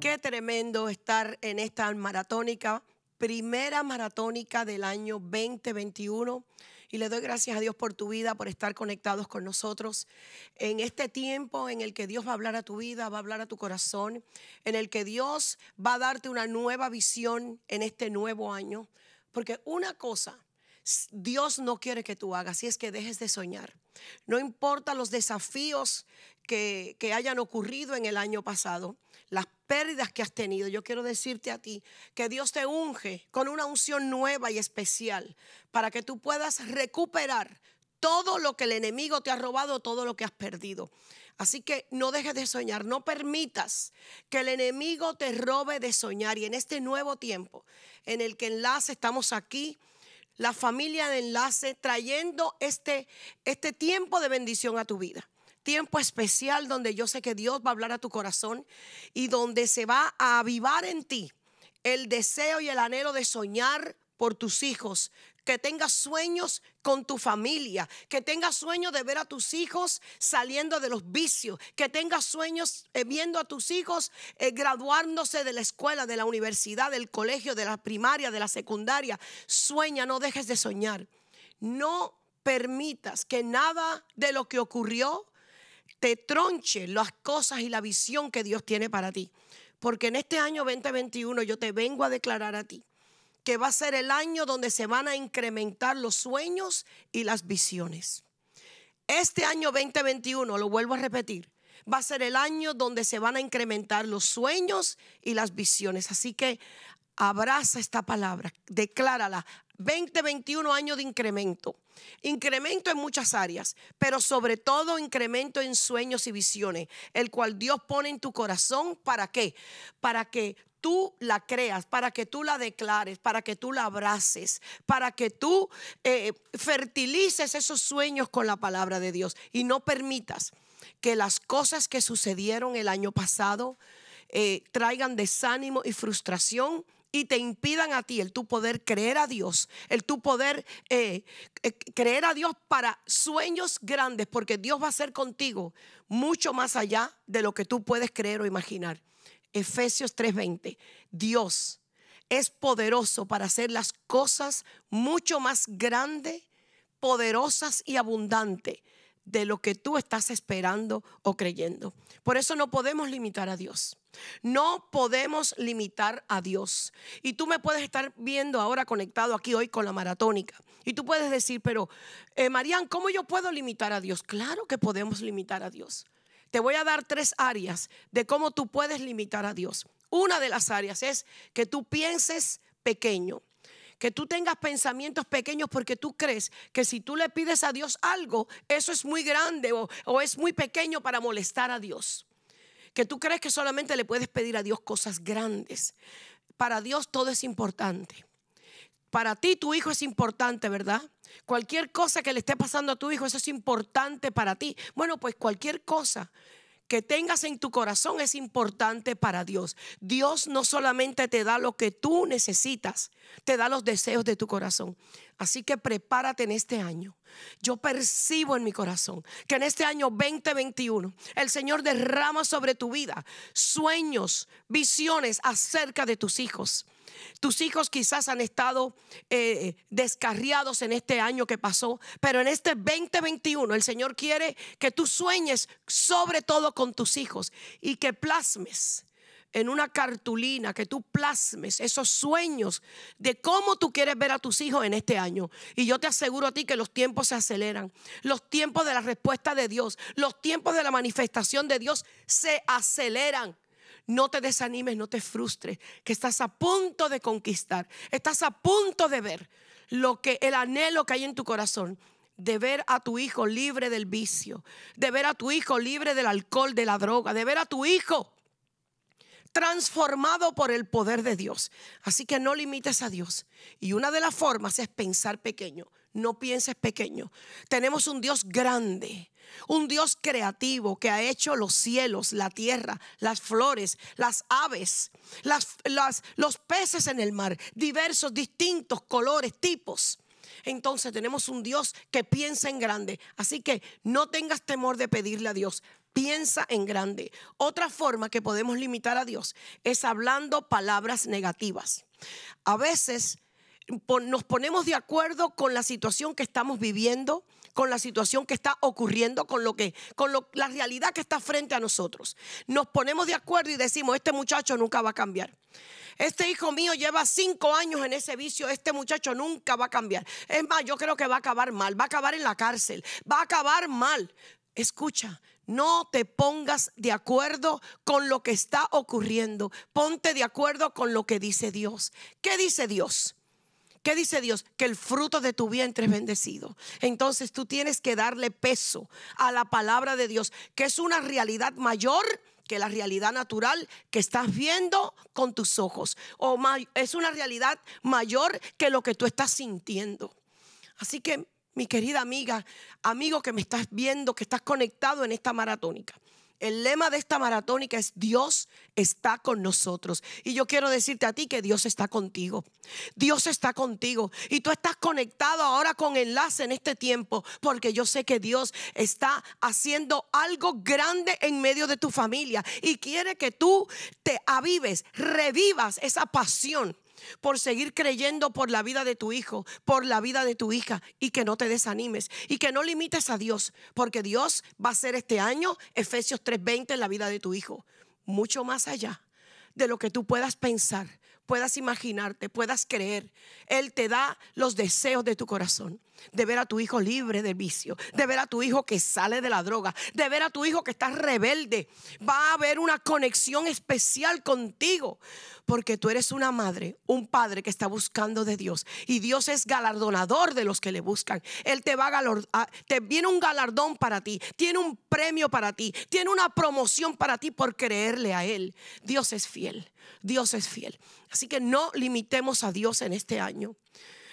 Qué tremendo estar en esta maratónica, primera maratónica del año 2021 y le doy gracias a Dios por tu vida, por estar conectados con nosotros en este tiempo en el que Dios va a hablar a tu vida, va a hablar a tu corazón, en el que Dios va a darte una nueva visión en este nuevo año. Porque una cosa Dios no quiere que tú hagas, y es que dejes de soñar. No importa los desafíos que, que, hayan ocurrido en el año pasado, las pérdidas que has tenido, yo quiero decirte a ti que Dios te unge con una unción nueva y especial para que tú puedas recuperar todo lo que el enemigo te ha robado, todo lo que has perdido. Así que no dejes de soñar, no permitas que el enemigo te robe de soñar. Y en este nuevo tiempo en el que enlace estamos aquí, la familia de enlace, trayendo este, este tiempo de bendición a tu vida. Tiempo especial donde yo sé que Dios va a hablar a tu corazón y donde se va a avivar en ti el deseo y el anhelo de soñar por tus hijos, que tengas sueños con tu familia, que tengas sueños de ver a tus hijos saliendo de los vicios, que tengas sueños eh, viendo a tus hijos eh, graduándose de la escuela, de la universidad, del colegio, de la primaria, de la secundaria. Sueña, no dejes de soñar. No permitas que nada de lo que ocurrió te tronche las cosas y la visión que Dios tiene para ti. Porque en este año 2021 yo te vengo a declarar a ti que va a ser el año donde se van a incrementar los sueños y las visiones. Este año 2021, lo vuelvo a repetir, va a ser el año donde se van a incrementar los sueños y las visiones. Así que abraza esta palabra, declárala. 20, 21 años de incremento. Incremento en muchas áreas, pero sobre todo incremento en sueños y visiones, el cual Dios pone en tu corazón. ¿Para qué? Para que tú la creas, para que tú la declares, para que tú la abraces, para que tú eh, fertilices esos sueños con la palabra de Dios y no permitas que las cosas que sucedieron el año pasado eh, traigan desánimo y frustración y te impidan a ti el tu poder creer a Dios, el tu poder eh, eh, creer a Dios para sueños grandes, porque Dios va a ser contigo mucho más allá de lo que tú puedes creer o imaginar. Efesios 3:20, Dios es poderoso para hacer las cosas mucho más grandes, poderosas y abundantes de lo que tú estás esperando o creyendo. Por eso no podemos limitar a Dios. No podemos limitar a Dios. Y tú me puedes estar viendo ahora conectado aquí hoy con la maratónica. Y tú puedes decir, pero eh, Marían, ¿cómo yo puedo limitar a Dios? Claro que podemos limitar a Dios. Te voy a dar tres áreas de cómo tú puedes limitar a Dios. Una de las áreas es que tú pienses pequeño que tú tengas pensamientos pequeños porque tú crees que si tú le pides a Dios algo, eso es muy grande o, es muy pequeño para molestar a Dios que tú crees que solamente le puedes pedir a Dios cosas grandes. Para Dios todo es importante. Para ti tu hijo es importante, ¿verdad? Cualquier cosa que le esté pasando a tu hijo, eso es importante para ti. Bueno, pues cualquier cosa que tengas en tu corazón es importante para Dios. Dios no solamente te da lo que tú necesitas, te da los deseos de tu corazón. Así que prepárate en este año. Yo percibo en mi corazón que en este año 2021 el Señor derrama sobre tu vida sueños, visiones acerca de tus hijos. Tus hijos quizás han estado eh, descarriados en este año que pasó, pero en este 2021 el Señor quiere que tú sueñes sobre todo con tus hijos y que plasmes en una cartulina, que tú plasmes esos sueños de cómo tú quieres ver a tus hijos en este año. Y yo te aseguro a ti que los tiempos se aceleran, los tiempos de la respuesta de Dios, los tiempos de la manifestación de Dios se aceleran. No te desanimes, no te frustres, que estás a punto de conquistar, estás a punto de ver lo que el anhelo que hay en tu corazón de ver a tu hijo libre del vicio, de ver a tu hijo libre del alcohol, de la droga, de ver a tu hijo transformado por el poder de Dios. Así que no limites a Dios. Y una de las formas es pensar pequeño. No pienses pequeño. Tenemos un Dios grande, un Dios creativo que ha hecho los cielos, la tierra, las flores, las aves, los peces en el mar, diversos, distintos colores, tipos. Entonces tenemos un Dios que piensa en grande. Así que no tengas temor de pedirle a Dios. Piensa en grande. Otra forma que podemos limitar a Dios es hablando palabras negativas. A veces nos ponemos de acuerdo con la situación que estamos viviendo, con la situación que está ocurriendo, con lo que con la realidad que está frente a nosotros. Nos ponemos de acuerdo y decimos, este muchacho nunca va a cambiar. Este hijo mío lleva cinco años en ese vicio, este muchacho nunca va a cambiar. Es más, yo creo que va a acabar mal, va a acabar en la cárcel, va a acabar mal. Escucha, no te pongas de acuerdo con lo que está ocurriendo. Ponte de acuerdo con lo que dice Dios. ¿Qué dice Dios? ¿Qué dice Dios? Que el fruto de tu vientre es bendecido. Entonces tú tienes que darle peso a la palabra de Dios, que es una realidad mayor que la realidad natural que estás viendo con tus ojos. O es una realidad mayor que lo que tú estás sintiendo. Así que, mi querida amiga, amigo que me estás viendo, que estás conectado en esta maratónica. El lema de esta maratónica es Dios está con nosotros. Y yo quiero decirte a ti que Dios está contigo. Dios está contigo. Y tú estás conectado ahora con enlace en este tiempo porque yo sé que Dios está haciendo algo grande en medio de tu familia y quiere que tú te avives, revivas esa pasión por seguir creyendo por la vida de tu hijo, por la vida de tu hija, y que no te desanimes y que no limites a Dios, porque Dios va a hacer este año Efesios 3:20 en la vida de tu hijo, mucho más allá de lo que tú puedas pensar, puedas imaginarte, puedas creer. Él te da los deseos de tu corazón. De ver a tu hijo libre de vicio, de ver a tu hijo que sale de la droga, de ver a tu hijo que está rebelde. Va a haber una conexión especial contigo, porque tú eres una madre, un padre que está buscando de Dios. Y Dios es galardonador de los que le buscan. Él te va a te viene un galardón para ti, tiene un premio para ti, tiene una promoción para ti por creerle a Él. Dios es fiel. Dios es fiel. Así que no limitemos a Dios en este año.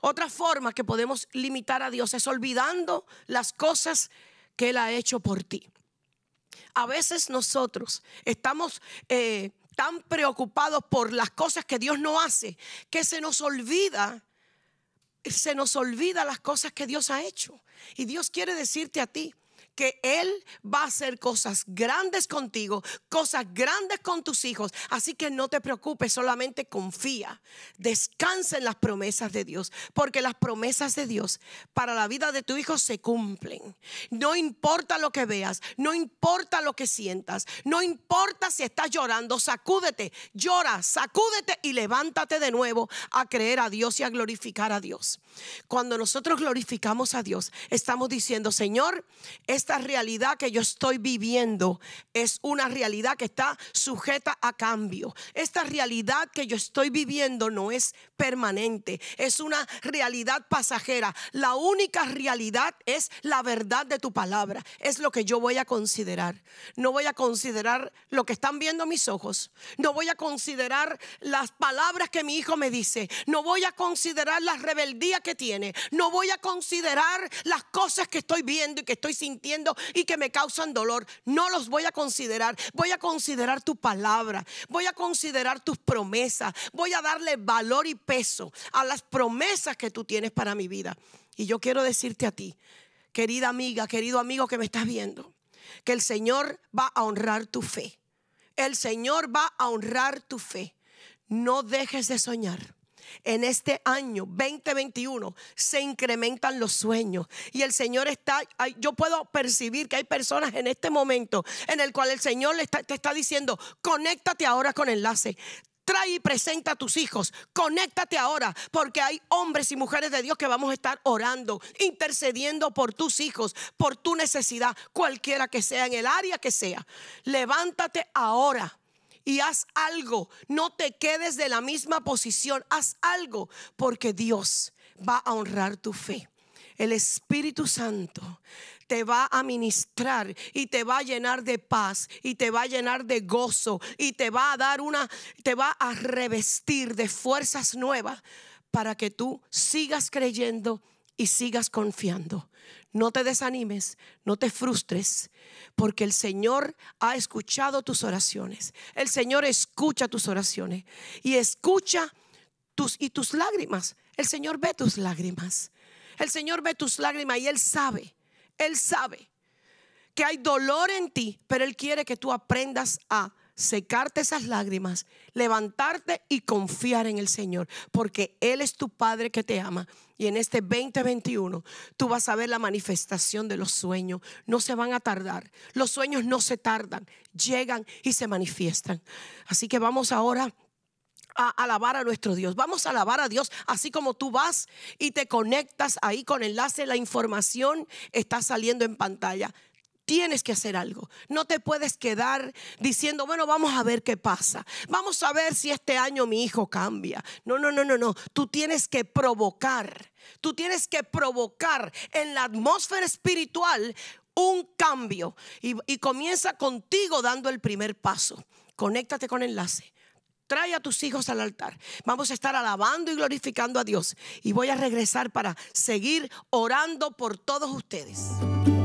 Otra forma que podemos limitar a Dios es olvidando las cosas que Él ha hecho por ti. A veces nosotros estamos eh, tan preocupados por las cosas que Dios no hace que se nos olvida, se nos olvida las cosas que Dios ha hecho. Y Dios quiere decirte a ti, que Él va a hacer cosas grandes contigo, cosas grandes con tus hijos. Así que no te preocupes, solamente confía, descansa en las promesas de Dios, porque las promesas de Dios para la vida de tu hijo se cumplen. No importa lo que veas, no importa lo que sientas, no importa si estás llorando, sacúdete, llora, sacúdete y levántate de nuevo a creer a Dios y a glorificar a Dios. Cuando nosotros glorificamos a Dios, estamos diciendo, Señor, es esta realidad que yo estoy viviendo es una realidad que está sujeta a cambio. Esta realidad que yo estoy viviendo no es permanente, es una realidad pasajera. La única realidad es la verdad de tu palabra, es lo que yo voy a considerar. No voy a considerar lo que están viendo mis ojos, no voy a considerar las palabras que mi hijo me dice, no voy a considerar la rebeldía que tiene, no voy a considerar las cosas que estoy viendo y que estoy sintiendo y que me causan dolor. No los voy a considerar. Voy a considerar tu palabra. Voy a considerar tus promesas. Voy a darle valor y peso a las promesas que tú tienes para mi vida. Y yo quiero decirte a ti, querida amiga, querido amigo que me estás viendo, que el Señor va a honrar tu fe. El Señor va a honrar tu fe. No dejes de soñar en este año 2021 se incrementan los sueños y el Señor está, yo puedo percibir que hay personas en este momento en el cual el Señor te está diciendo, conéctate ahora con enlace, trae y presenta a tus hijos. Conéctate ahora, porque hay hombres y mujeres de Dios que vamos a estar orando, intercediendo por tus hijos, por tu necesidad, cualquiera que sea, en el área que sea. Levántate ahora y haz algo. No te quedes de la misma posición, haz algo porque Dios va a honrar tu fe. El Espíritu Santo te va a ministrar y te va a llenar de paz y te va a llenar de gozo y te va a dar una, te va a revestir de fuerzas nuevas para que tú sigas creyendo y sigas confiando. No te desanimes, no te frustres, porque el Señor ha escuchado tus oraciones. El Señor escucha tus oraciones y escucha tus y tus lágrimas. El Señor ve tus lágrimas. El Señor ve tus lágrimas y él sabe. Él sabe que hay dolor en ti, pero él quiere que tú aprendas a secarte esas lágrimas, levantarte y confiar en el Señor, porque Él es tu Padre que te ama. Y en este 2021 tú vas a ver la manifestación de los sueños. No se van a tardar. Los sueños no se tardan. Llegan y se manifiestan. Así que vamos ahora a alabar a nuestro Dios. Vamos a alabar a Dios así como tú vas y te conectas ahí con enlace. La información está saliendo en pantalla. Tienes que hacer algo. No te puedes quedar diciendo, bueno, vamos a ver qué pasa. Vamos a ver si este año mi hijo cambia. No, no, no, no, no. Tú tienes que provocar. Tú tienes que provocar en la atmósfera espiritual un cambio. Y, y comienza contigo dando el primer paso. Conéctate con enlace. Trae a tus hijos al altar. Vamos a estar alabando y glorificando a Dios. Y voy a regresar para seguir orando por todos ustedes.